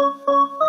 Thank you.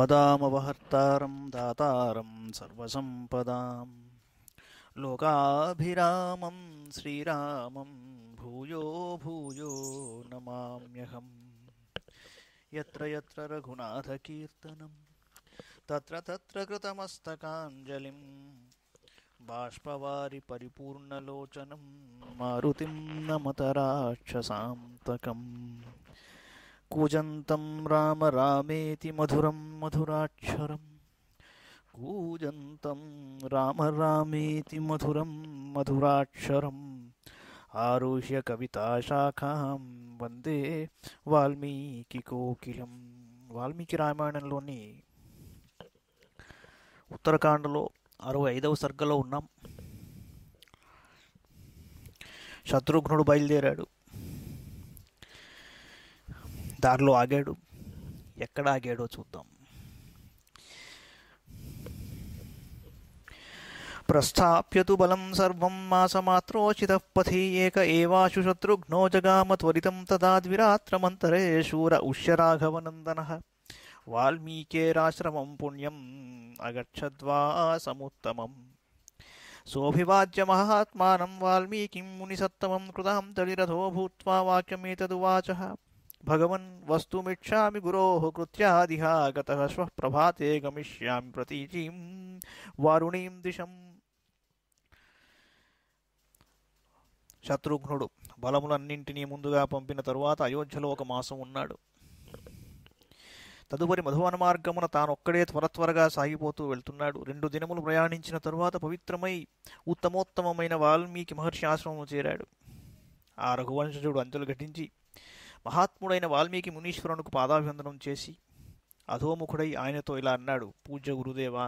पदामवहर्तारं दातारं सर्वसंपदां लोकाभिरामं श्रीरामं भूयो भूयो नमाम्यहं यत्र यत्र रघुनाथकीर्तनं तत्र तत्र कृतमस्तकाञ्जलिं बाष्पवारि परिपूर्णलोचनं मारुतिं नमतराक्षसान्तकम् కూజంతం రామ రామేతి మధురం మధురాక్షరం కూజంతం రామ రామేతి మధురం మధురాక్షరం ఆరుష్య కవితాశాఖాం వందే వాల్మీకి కోకిలం వాల్మీకి రామాయణంలోని ఉత్తరకాండలో అరవై ఐదవ సర్గలో ఉన్నాం శత్రుఘ్నుడు బయలుదేరాడు దారిలో ఆగాడు ఎక్కడ ఆగాడో చూద్దాం ప్రస్థాప్యతు బలం సర్వం మాసమాత్రోచిత పథి ఏక ఏవాశు శత్రుఘ్నో జగామ త్వరితం తదాద్విరాత్రమంతరే శూర ఉష్యరాఘవనందన వాల్మీకేరాశ్రమం పుణ్యం అగచ్చద్వా సముత్తమం सोऽभिवाच्यमहात्मानं वाल्मीकिं मुनिसत्तमं कृतां तडिरथो भूत्वा वाक्यमेतदुवाचः భగవన్ వస్తుమిక్షామి గురో కృత్యాదిహాగత గత శ్వ ప్రభాతే గమిష్యామి ప్రతీచీం వారుణీం దిశం శత్రుఘ్నుడు బలములన్నింటినీ ముందుగా పంపిన తరువాత అయోధ్యలో ఒక మాసం ఉన్నాడు తదుపరి మధువన మార్గమున తానొక్కడే త్వర త్వరగా సాగిపోతూ వెళ్తున్నాడు రెండు దినములు ప్రయాణించిన తరువాత పవిత్రమై ఉత్తమోత్తమమైన వాల్మీకి మహర్షి ఆశ్రమము చేరాడు ఆ రఘువంశుడు అంచెలు ఘటించి మహాత్ముడైన వాల్మీకి మునీశ్వరునికి పాదాభివందనం చేసి అధోముఖుడై ఆయనతో ఇలా అన్నాడు పూజ్య గురుదేవా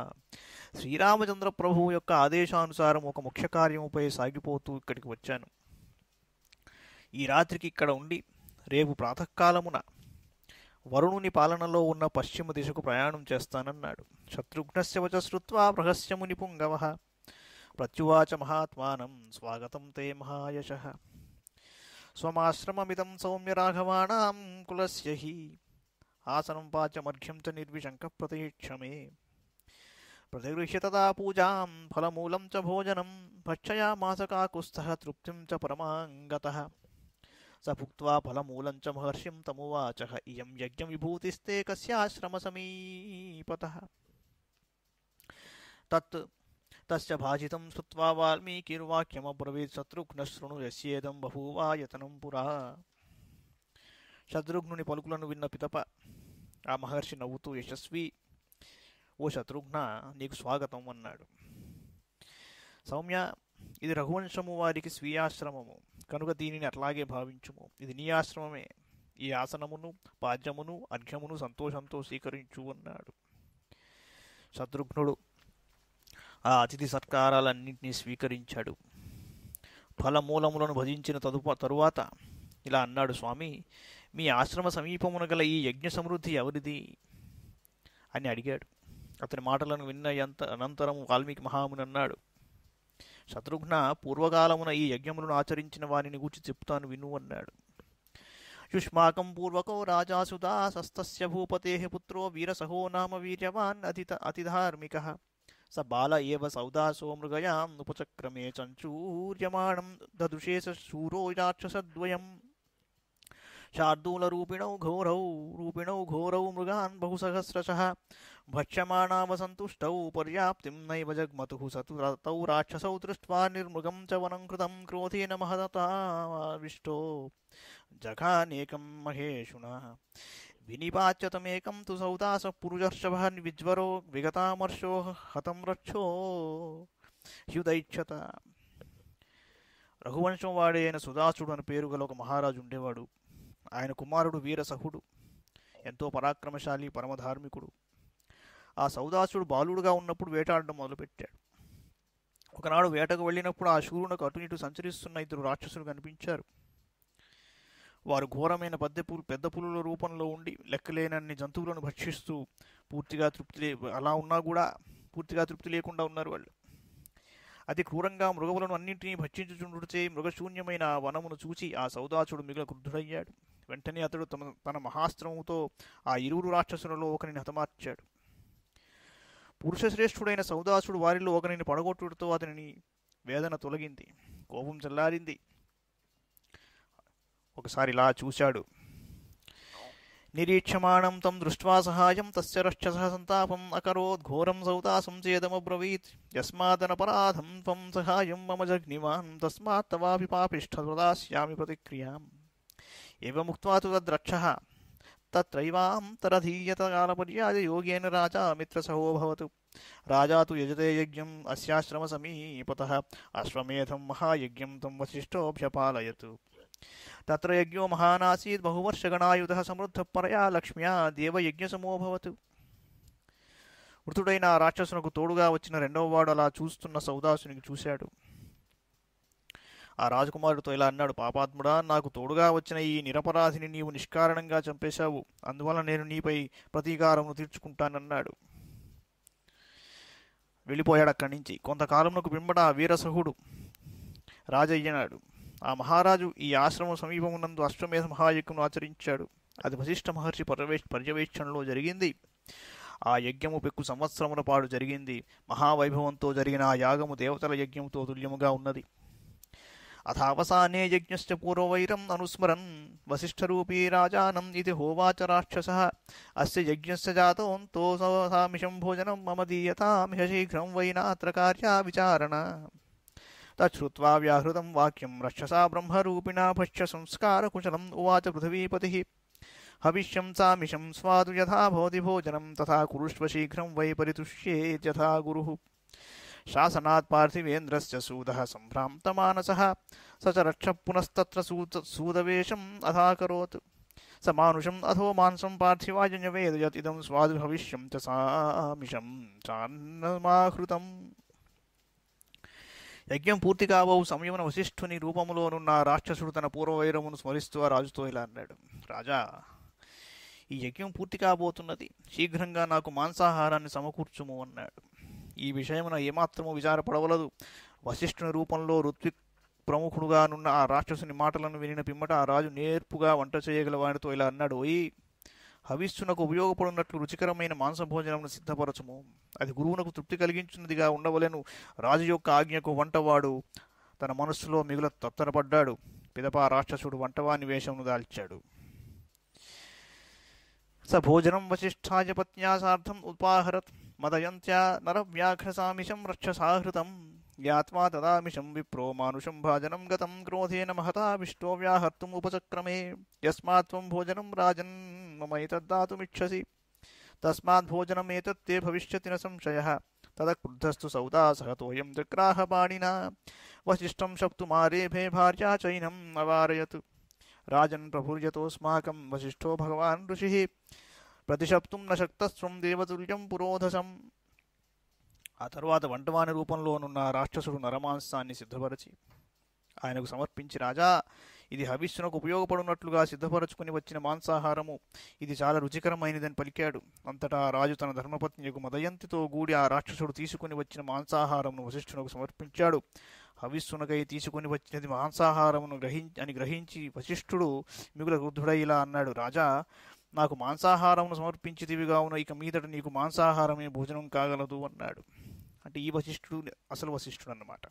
శ్రీరామచంద్ర ప్రభువు యొక్క ఆదేశానుసారం ఒక ముఖ్య కార్యముపై సాగిపోతూ ఇక్కడికి వచ్చాను ఈ రాత్రికి ఇక్కడ ఉండి రేపు ప్రాతకాలమున వరుణుని పాలనలో ఉన్న పశ్చిమ దిశకు ప్రయాణం చేస్తానన్నాడు శత్రుఘ్నస్య వచశ్రుత్వా ప్రహస్యముని పుంగవ ప్రత్యువాచ మహాత్మానం స్వాగతం తే మహాయశ स्वमाश्रममिदं सौम्यराघवाणां कुलस्य हि आसनं पाचमर्घ्यं च निर्विशङ्कः प्रतीक्ष मे प्रतिगृह्य तदा पूजां फलमूलं च भोजनं भक्षयामास काकुस्थः तृप्तिं च परमाङ्गतः स भुक्त्वा फलमूलं च महर्षिं तमुवाचः इयं विभूतिस्ते कस्याश्रमसमीपतः तत् తస్య భాజితం శ్రుత్వా వాల్మీకిర్వాక్యమ్రవీత్ శత్రుఘ్న శృణు బహూవా యతనం పురా శత్రుఘ్నుని పలుకులను విన్న పితప ఆ మహర్షి నవ్వుతూ యశస్వి ఓ శత్రుఘ్న నీకు స్వాగతం అన్నాడు సౌమ్య ఇది రఘువంశము వారికి స్వీయాశ్రమము కనుక దీనిని అట్లాగే భావించుము ఇది నీ ఆశ్రమమే ఈ ఆసనమును పాద్యమును అర్ఘ్యమును సంతోషంతో స్వీకరించు అన్నాడు శత్రుఘ్నుడు ఆ అతిథి సత్కారాలన్నింటినీ స్వీకరించాడు ఫలమూలములను భజించిన తదుప తరువాత ఇలా అన్నాడు స్వామి మీ ఆశ్రమ సమీపమున గల ఈ యజ్ఞ సమృద్ధి ఎవరిది అని అడిగాడు అతని మాటలను విన్న ఎంత అనంతరం వాల్మీకి మహాముని అన్నాడు శత్రుఘ్న పూర్వకాలమున ఈ యజ్ఞములను ఆచరించిన వారిని గూర్చి చెప్తాను విను అన్నాడు యుష్మాకం పూర్వకో రాజాసుదా సస్తస్య భూపతే పుత్రో వీరసహో నామ వీర్యవాన్ అతి అతిధార్మిక स बाल एव सौदा सोमृगयाम् उपचक्रमे चञ्चूर्यमाणम् ददृशे स शूरो राक्षसद्वयम् शार्दूलरूपिणौ घोरौ रूपिणौ घोरौ मृगान् बहुसहस्रशः भक्ष्यमाणावसन्तुष्टौ पर्याप्तिं नैव जग्मतुः स तु तौ राक्षसौ दृष्ट्वा निर्मृगं च वनं कृतं क्रोधेन महताविष्टो जघानेकं महेशुना వినిపాచ్యతమేకం తు సౌదాస పురుషర్షభాన్ విజ్వరో విగతామర్షో హతం రక్షో హ్యుదైక్షత రఘువంశం వాడే అయిన సుదాసుడు అని పేరు గల ఒక మహారాజు ఉండేవాడు ఆయన కుమారుడు వీరసహుడు ఎంతో పరాక్రమశాలి పరమధార్మికుడు ఆ సౌదాసుడు బాలుడుగా ఉన్నప్పుడు వేటాడడం మొదలుపెట్టాడు ఒకనాడు వేటకు వెళ్ళినప్పుడు ఆ శూరునకు అటు ఇటు సంచరిస్తున్న ఇద్దరు రాక్షసులు కనిపించారు వారు ఘోరమైన పద్దెపూలు పెద్ద పులుల రూపంలో ఉండి లెక్కలేనన్ని జంతువులను భక్షిస్తూ పూర్తిగా తృప్తి లే అలా ఉన్నా కూడా పూర్తిగా తృప్తి లేకుండా ఉన్నారు వాళ్ళు అతి క్రూరంగా మృగములను అన్నింటినీ భక్షించుచుండుటే మృగశూన్యమైన వనమును చూచి ఆ సౌదాసుడు మిగిలిన క్రుద్ధుడయ్యాడు వెంటనే అతడు తమ తన మహాస్త్రముతో ఆ ఇరువురు రాక్షసులలో ఒకరిని హతమార్చాడు పురుషశ్రేష్ఠుడైన సౌదాసుడు వారిలో ఒకరిని పడగొట్టుడితో అతనిని వేదన తొలగింది కోపం చల్లారింది ఒకసారి ఇలా చూశాడు నిరీక్షమాణం తం దృష్ట్వా సహాయం తస్య రక్షస సంతాపం అకరోద్ ఘోరం సౌతాసం చేదమబ్రవీత్ యస్మాదనపరాధం త్వం సహాయం మమ జగ్నివాన్ తస్మాత్ తవాపి పాపిష్ఠ ప్రదాస్యామి ప్రతిక్రియాం ఏవముక్త్వా తు తత్రైవాంతరధీయత కాలపర్యాయ యోగేన రాజా మిత్రసహోభవతు రాజా తు యజతే యజ్ఞం అస్యాశ్రమ సమీపత అశ్వమేధం మహాయజ్ఞం తం వశిష్టోభ్యపాలయతు తత్ర యజ్ఞో మహానాసీత్ आसीत् సమృద్ధ పరయా లక్ష్మ్యా దేవయజ్ఞసమోభవత్ మృతుడైన రాక్షసునకు తోడుగా వచ్చిన వాడు అలా చూస్తున్న సౌదాసునికి చూశాడు ఆ రాజకుమారుడితో ఇలా అన్నాడు పాపాత్ముడా నాకు తోడుగా వచ్చిన ఈ నిరపరాధిని నీవు నిష్కారణంగా చంపేశావు అందువల్ల నేను నీపై ప్రతీకారమును తీర్చుకుంటానన్నాడు వెళ్ళిపోయాడు అక్కడి నుంచి కొంతకాలంలో పిమ్మట వీరసహుడు రాజయ్యనాడు ఆ మహారాజు ఈ ఆశ్రమం ఉన్నందు అశ్వమేధ మహాయజ్ఞం ఆచరించాడు అది వశిష్ఠ మహర్షి పర్యవే పర్యవేక్షణలో జరిగింది ఆ యజ్ఞము పెక్కు సంవత్సరముల పాటు జరిగింది మహావైభవంతో జరిగిన ఆ యాగము దేవతల యజ్ఞంతో తుల్యముగా ఉన్నది అథావసానే యజ్ఞశ్చ పూర్వవైరం అనుస్మరన్ వశిష్ఠరూపీ రాజానం ఇది హోవాచ రాక్షస అస్య యజ్ఞస్య జాతోంతో సామిషం భోజనం మమ దీయతామిష శీఘ్రం వైనాత్ర కార్యా విచారణ तच्छ्रुत्वा व्याहृतं वाक्यं रक्षसा ब्रह्मरूपिणा भक्ष्य संस्कारकुशलम् उवाच पृथिवीपतिः हविष्यं चामिशं स्वादु यथा भवति भोजनं तथा कुरुष्व शीघ्रं वै परितुष्येत्यथा गुरुः शासनात् पार्थिवेन्द्रस्य सूदः सम्भ्रान्तमानसः स च रक्ष पुनस्तत्र सूत सूदवेशम् अथाकरोत् स मानुषम् अथो मांसं पार्थिवाय न्यवेदयत् इदं स्वादुर्भविष्यं च सामिषं चान्नमाहृतम् యజ్ఞం పూర్తి కాబోవు సమయమున వశిష్ఠుని రూపంలోనున్న రాక్షసుడు తన పూర్వవైరమును స్మరిస్తూ ఆ రాజుతో ఇలా అన్నాడు రాజా ఈ యజ్ఞం పూర్తి కాబోతున్నది శీఘ్రంగా నాకు మాంసాహారాన్ని సమకూర్చుము అన్నాడు ఈ విషయమున ఏమాత్రము విచారపడవలదు వశిష్ఠుని రూపంలో ఋత్విక్ ప్రముఖుడుగానున్న ఆ రాక్షసుని మాటలను వినిన పిమ్మట ఆ రాజు నేర్పుగా వంట చేయగల వాడితో ఇలా అన్నాడు ఓయి హవిస్సునకు ఉపయోగపడినట్లు రుచికరమైన మాంస భోజనమును సిద్ధపరచము అది గురువునకు తృప్తి కలిగించినదిగా ఉండవలను రాజు యొక్క ఆజ్ఞకు వంటవాడు తన మనస్సులో మిగుల తత్తరపడ్డాడు పిదపా రాక్షసుడు వంటవాని వేషమును దాల్చాడు స భోజనం వశిష్ఠాయ పత్న్యాసార్థం ఉపాహరత్ మదయంత్యా నరవ్యాఘ్రసామిషం రక్షసాహృతం ज्ञात्वा तदामिषं विप्रो मानुषं भाजनं गतं क्रोधेन विष्टो व्याहर्तुम् उपचक्रमे यस्मा भोजनम भोजनं राजन् मम एतद्दातुमिच्छसि तस्मात् भोजनम् एतत्ते भविष्यति न संशयः तदक्रुद्धस्तु जग्राह पाणीना वशिष्ठ वसिष्ठं शप्तुमारेभे भार्या चैनम अवारयत राजन प्रभुर्यतोऽस्माकं वशिष्ठो भगवान् ऋषिः प्रतिशप्तुं न शक्तस्व देवतुल्यम पुरोधसम ఆ తర్వాత వంటవాని రూపంలోనున్న రాక్షసుడు నరమాంసాన్ని సిద్ధపరచి ఆయనకు సమర్పించి రాజా ఇది హవిష్యునకు ఉపయోగపడినట్లుగా సిద్ధపరచుకుని వచ్చిన మాంసాహారము ఇది చాలా రుచికరమైనదని పలికాడు అంతటా రాజు తన ధర్మపత్నియకు మదయంతితో గూడి ఆ రాక్షసుడు తీసుకుని వచ్చిన మాంసాహారమును వశిష్ఠునకు సమర్పించాడు హవిస్సునకై తీసుకుని వచ్చినది మాంసాహారమును గ్రహిం అని గ్రహించి వశిష్ఠుడు మిగుల వృద్ధుడై అన్నాడు రాజా నాకు మాంసాహారమును సమర్పించేదివిగా ఉన్న ఇక మీదట నీకు మాంసాహారమే భోజనం కాగలదు అన్నాడు అంటే ఈ వశిష్ఠుడు అసలు వశిష్ఠుడు అన్నమాట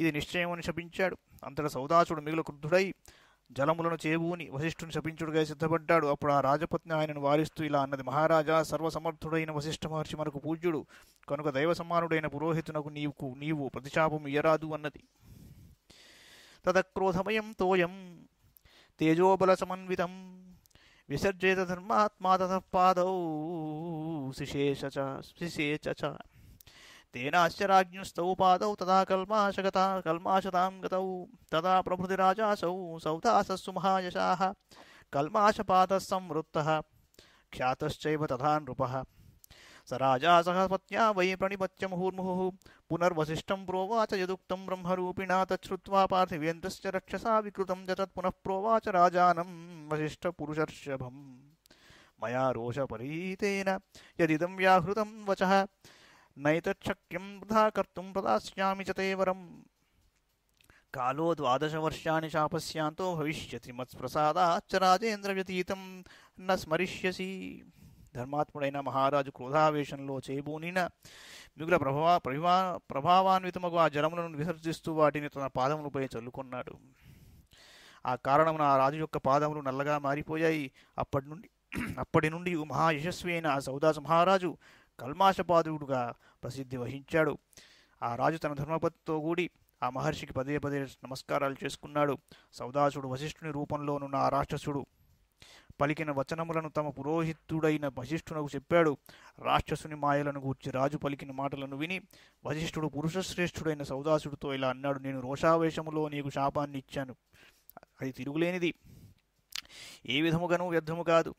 ఇది నిశ్చయమని శపించాడు అంతటా సౌదాసుడు మిగులు క్రుద్ధుడై జలములను చేబూని వశిష్ఠుని శపించుడుగా సిద్ధపడ్డాడు అప్పుడు ఆ రాజపత్ని ఆయనను వారిస్తూ ఇలా అన్నది మహారాజా సర్వసమర్థుడైన వశిష్ఠ మహర్షి మనకు పూజ్యుడు కనుక దైవ సమానుడైన పురోహితునకు నీవుకు నీవు ప్రతిశాపం ఇయరాదు అన్నది తదక్రోధమయం తోయం తేజోబల సమన్వితం విసర్జేత ధర్మాత్మా తథ పాదౌ శిశేష శిశేష तेनाश्चराज्ञस्तौ पादौ तदा कल्माशगता कल्माशतां गतौ तदा प्रभृतिराजासौ सौदासस्सु महायशाः कल्माशपादः संवृत्तः ख्यातश्चैव तथा नृपः स राजा सह पत्न्या वै प्रणिपत्य मुहुर्मुहुः पुनर्वसिष्ठं प्रोवाच यदुक्तं ब्रह्मरूपिणा तच्छ्रुत्वा पार्थिवेन्द्रस्य रक्षसा विकृतं च तत्पुनः प्रोवाच राजानं वसिष्ठपुरुषर्षभम् मया रोषपरीतेन यदिदं व्याहृतं वचः నైతక్యం వృధా కర్తుం ప్రదాస్యామి చ వరం కాలో ద్వాదశవర్షాన్ని శాపస్యాంతో భవిష్యతి మత్ప్రసాదాచ్చ వ్యతీతం న స్మరిష్యసి ధర్మాత్ముడైన మహారాజు క్రోధావేశంలో చేబూనిన మిగుల ప్రభావ ప్రభా ప్రభావాన్వితముగా ఆ జలములను విసర్జిస్తూ వాటిని తన పాదములపై చల్లుకున్నాడు ఆ కారణమున ఆ రాజు యొక్క పాదములు నల్లగా మారిపోయాయి అప్పటి నుండి అప్పటి నుండి మహాయశస్వి అయిన ఆ సౌదాస మహారాజు కల్మాషపాదుడుగా ప్రసిద్ధి వహించాడు ఆ రాజు తన ధర్మపతితో కూడి ఆ మహర్షికి పదే పదే నమస్కారాలు చేసుకున్నాడు సౌదాసుడు వశిష్ఠుని రూపంలోనున్న ఆ రాక్షసుడు పలికిన వచనములను తమ పురోహితుడైన వశిష్ఠునకు చెప్పాడు రాక్షసుని మాయలను గూర్చి రాజు పలికిన మాటలను విని వశిష్ఠుడు పురుషశ్రేష్ఠుడైన సౌదాసుడితో ఇలా అన్నాడు నేను రోషావేశములో నీకు శాపాన్ని ఇచ్చాను అది తిరుగులేనిది ఏ విధముగానూ వ్యర్థము కాదు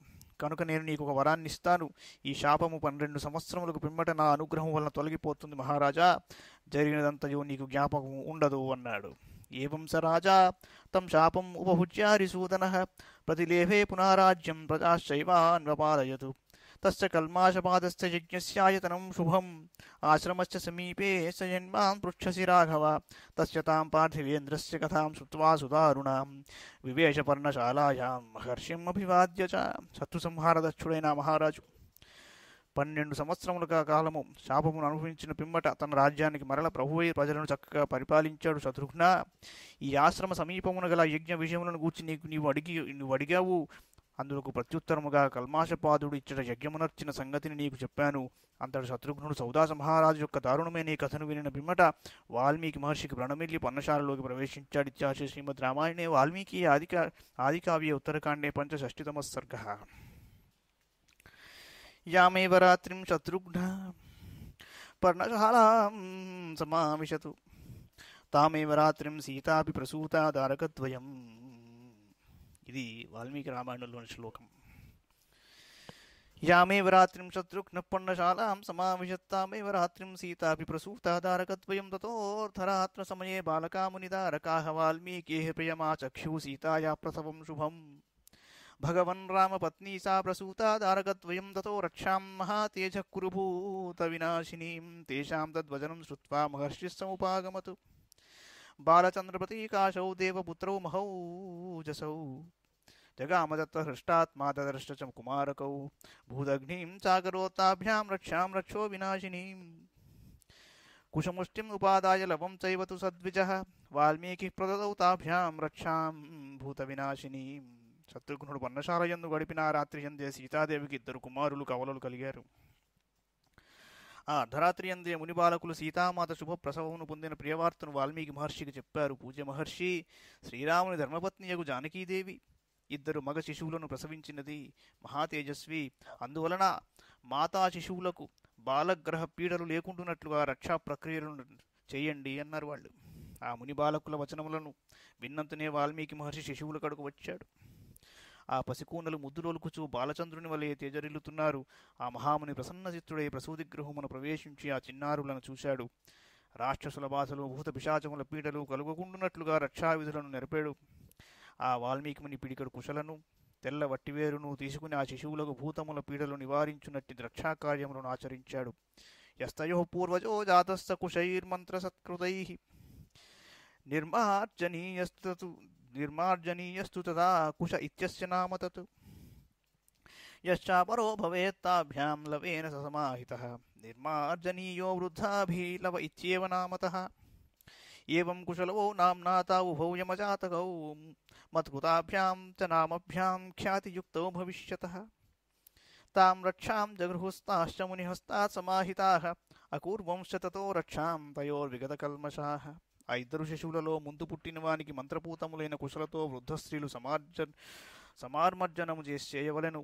కనుక నేను నీకు ఒక వరాన్ని ఇస్తాను ఈ శాపము పన్నెండు సంవత్సరములకు పిమ్మట నా అనుగ్రహం వలన తొలగిపోతుంది మహారాజా జరిగినదంతయో నీకు జ్ఞాపకం ఉండదు అన్నాడు ఏం స రాజా తం శాపం సూదన ప్రతిలేభే పునారాజ్యం ప్రజాశైవాన్వపాదయతు तस्य కల్మాషపాదస్థ यज्ञस्यायतनं शुभम् आश्रमस्य समीपे स जन्मां पृच्छसि राघव तस्य तां पार्थिवेन्द्रस्य कथां श्रुत्वा सुदारुणां विवेशपर्णशालायां महर्षिम् अभिवाद्य च మహారాజు పన్నెండు సంవత్సరములుగా కాలము శాపమును అనుభవించిన పిమ్మట తన రాజ్యానికి మరల ప్రభువై ప్రజలను చక్కగా పరిపాలించాడు శత్రుఘ్న ఈ ఆశ్రమ సమీపమున గల యజ్ఞ విషయములను గూర్చి నీకు నీవు అడిగి నువ్వు అడిగావు అందులకు ప్రత్యుత్తరముగా కల్మాషపాదుడు ఇచ్చట యజ్ఞమునర్చిన సంగతిని నీకు చెప్పాను అంతటి శత్రుఘ్నుడు మహారాజు యొక్క దారుణమైన ఈ కథను వినిన పిమ్మట వాల్మీకి మహర్షికి ప్రణమిల్లి పన్నశాలలోకి ప్రవేశించాడు ఇత్యాశ శ్రీమద్ రామాయణే వాల్మీకి ఆదికా ఆదికావ్య ఉత్తరకాండే పంచషష్ఠితమ సర్గ యామేవ రాత్రిం శత్రుఘ్న పర్ణశాలాం సమావిశతు తామేవ రాత్రిం సీతాపి ప్రసూత దారకద్వయం इति वाल्मीकिरामायणलोनिश्लोकम् यामेव रात्रिं शत्रुघ्नपण्णशालां समाविजत्तामेव रात्रिं सीतापि प्रसूतादारकद्वयं ततोऽर्धरात्रसमये बालकामुनिदारकाः वाल्मीकेः प्रियमाचक्षुः सीताया प्रथमं शुभं भगवन् रामपत्नी सा प्रसूतादारकद्वयं ततो रक्षां महातेजः कुरुभूतविनाशिनीं तेषां तद्वचनं श्रुत्वा महर्षिस्समुपागमत् बालचन्द्रप्रतीकाशौ देवपुत्रौ महौ जसौ जगामदत्त हृष्टात्मा ददर्श च कुमारकौ भूदग्निं चाकरोताभ्यां रक्षां रक्षो विनाशिनीम् कुशमुष्टिम् उपादाय लवं चैव तु सद्विजः వాల్మీకి ప్రదౌతాభ్యాం రక్షాం భూత వినాశిని శత్రుఘ్నుడు పన్నశాలయందు గడిపిన రాత్రి ఎందే సీతాదేవికి ఇద్దరు కుమారులు కవలలు కలిగారు ఆ అర్ధరాత్రి అందే ముని బాలకులు సీతామాత శుభప్రసవమును పొందిన ప్రియవార్తను వాల్మీకి మహర్షికి చెప్పారు పూజ్య మహర్షి శ్రీరాముని ధర్మపత్నియగు జానకీదేవి ఇద్దరు మగ శిశువులను ప్రసవించినది మహాతేజస్వి అందువలన మాతా శిశువులకు బాలగ్రహ పీడలు లేకుంటున్నట్లుగా రక్షా ప్రక్రియలను చేయండి అన్నారు వాళ్ళు ఆ ముని బాలకుల వచనములను విన్నంతనే వాల్మీకి మహర్షి శిశువుల కడుకు వచ్చాడు ఆ పసికోనలు ముద్దులోలుకుచూ బాలచంద్రుని వలె తేజరిల్లుతున్నారు ఆ మహాముని ప్రసన్నచిత్తుడై ప్రసూతి గృహమును ప్రవేశించి ఆ చిన్నారులను చూశాడు రాక్షసుల బాధలు భూత పిశాచముల పీటలు కలుగకుండునట్లుగా రక్షావిధులను నెరపాడు ఆ వాల్మీకిముని పిడికడు కుశలను తెల్ల వట్టివేరును తీసుకుని ఆ శిశువులకు భూతముల పీడలు నివారించునట్టి ద్రక్షాకార్యములను ఆచరించాడు యస్తయో పూర్వజో జాతస్థ కుశైర్మంత్ర సత్కృతై నిర్మార్జనీయస్తు निर्माजनीयस्तु तथा कुश इत्यस्य नाम तत् यश्चापरो भवेत्ताभ्यां लवेन स समाहितः निर्मार्जनीयो वृद्धाभिलव इत्येव नामतः एवं कुशलवो नाम्नाता तावुभौ यमजातकौ मत्कृताभ्यां च नामभ्यां ख्यातियुक्तौ भविष्यतः तां रक्षां जगृहुस्ताश्च मुनिहस्तात् समाहिताः अकूर्वंश्च ततो रक्षां तयोर्विगतकल्मषाः ఆ ఇద్దరు శిశువులలో ముందు పుట్టిన వానికి మంత్రపూతములైన కుశలతో వృద్ధ స్త్రీలు సమార్జ సమార్మర్జనము చేసి చేయవలను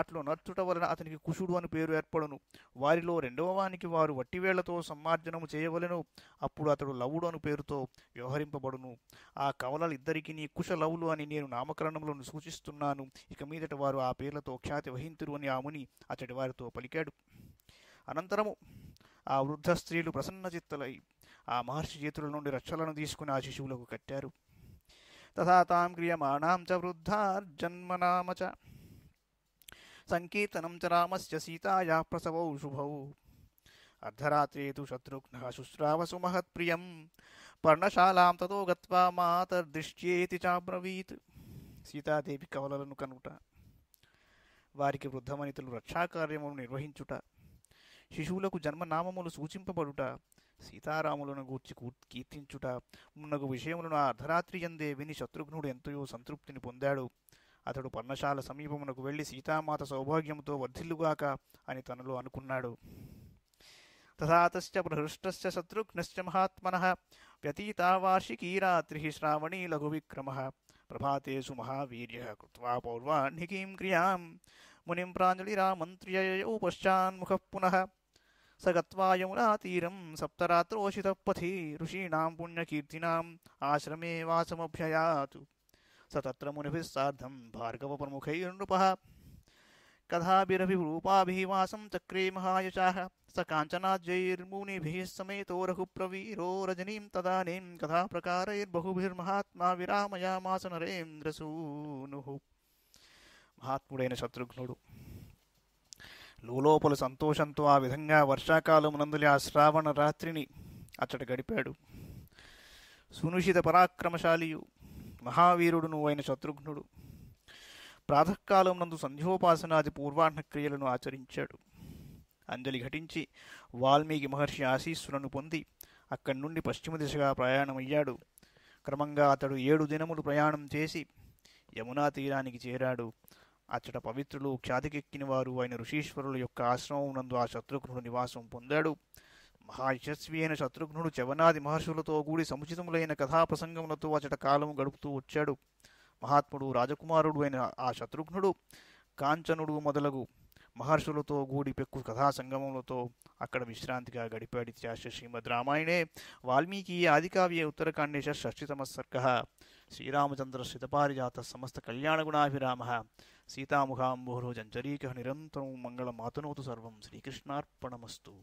అట్లు నర్చుట వలన అతనికి కుశుడు అని పేరు ఏర్పడను వారిలో రెండవ వానికి వారు వట్టివేళ్లతో సమ్మార్జనము చేయవలను అప్పుడు అతడు లవుడు అను పేరుతో వ్యవహరింపబడును ఆ ఇద్దరికి నీ కుశ లవులు అని నేను నామకరణములను సూచిస్తున్నాను ఇక మీదట వారు ఆ పేర్లతో ఖ్యాతి వహింతురు అని ఆముని అతడి వారితో పలికాడు అనంతరము ఆ వృద్ధ స్త్రీలు ప్రసన్న చిత్తలై ఆ మహర్షి చేతుల నుండి రక్షలను తీసుకుని ఆ శిశువులకు కట్టారు తథా తాం క్రియమాణాం చ వృద్ధార్జన్మనామ చ సంకీర్తనం చ రామస్య సీతాయా ప్రసవౌ శుభౌ అర్ధరాత్రి తు శత్రుఘ్న శుశ్రావసు మహత్ప్రియం పర్ణశాలాం తదో గత్వా మాతర్దృష్ట్యేతి చాబ్రవీత్ సీతాదేవి కవలలను కనుట వారికి వృద్ధమనితులు రక్షాకార్యమును నిర్వహించుట శిశువులకు జన్మనామములు సూచింపబడుట సీతారాములను గూర్చి కీర్తించుట మున్నగు విషయములను అర్ధరాత్రి ఎందే విని శత్రుఘ్నుడు ఎంతయో సంతృప్తిని పొందాడు అతడు పర్ణశాల సమీపమునకు వెళ్ళి సీతామాత సౌభాగ్యంతో వర్ధిల్లుగాక అని తనలో అనుకున్నాడు తథాతశ్చ ప్రహృష్టశ్చ శత్రుఘ్నశ్చ మహాత్మన వ్యతీతావార్షికీరాత్రి శ్రావణీ లఘువిక్రమ ప్రభాతేషు మహావీర్య కృత్వా పౌర్వాణికీం క్రియాం మునిం ప్రాంజలిరామంత్ర్యయౌ పశ్చాన్ముఖ పునః स गत्वा यमुनातीरं पथि ऋषीणां पुण्यकीर्तिनाम् आश्रमे वासमभ्ययातु स तत्र मुनिभिः सार्धं भार्गवप्रमुखैर्नृपः कथाभिरभिरूपाभिवासं चक्रे महायशाः स काञ्चनाज्यैर्मुनिभिः समेतो रघुप्रवीरो रजनीं तदानीं कथाप्रकारैर्बहुभिर्महात्मा विरामयामास नरेन्द्रसूनुः महात्मुडेन शत्रुघ्नुडु లోపల సంతోషంతో ఆ విధంగా వర్షాకాలం నందులి ఆ శ్రావణ రాత్రిని అచ్చట గడిపాడు సునుషిత పరాక్రమశాలియు మహావీరుడును అయిన శత్రుఘ్నుడు ప్రాతకాలం నందు సంధ్యోపాసనాది పూర్వాహ్న క్రియలను ఆచరించాడు అంజలి ఘటించి వాల్మీకి మహర్షి ఆశీస్సులను పొంది అక్కడి నుండి పశ్చిమ దిశగా ప్రయాణమయ్యాడు క్రమంగా అతడు ఏడు దినములు ప్రయాణం చేసి యమునా తీరానికి చేరాడు అచ్చట పవిత్రులు ఖ్యాతికెక్కిన వారు అయిన ఋషీశ్వరుల యొక్క ఆశ్రమం నందు ఆ శత్రుఘ్నుడు నివాసం పొందాడు మహాయశస్వి అయిన శత్రుఘ్నుడు చవనాది మహర్షులతో కూడి సముచితములైన కథాప్రసంగములతో అచట కాలం గడుపుతూ వచ్చాడు మహాత్ముడు రాజకుమారుడు అయిన ఆ శత్రుఘ్నుడు కాంచనుడు మొదలగు మహర్షులతో గూడి పెక్కు కథా సంగమంలతో అక్కడ విశ్రాంతిగా గడిపాడు త్యాశ శ్రీమద్ రామాయణే వాల్మీకి ఆదికావ్య ఉత్తరకాండేశ షష్ఠితమ సర్గ శ్రీరామచంద్ర శితపారిజాత సమస్త కళ్యాణగుణాభిరామ సీతాముఖాంబోరు జంజరీక నిరంతరం మంగళమాతనోతు సర్వం శ్రీకృష్ణార్పణమస్తు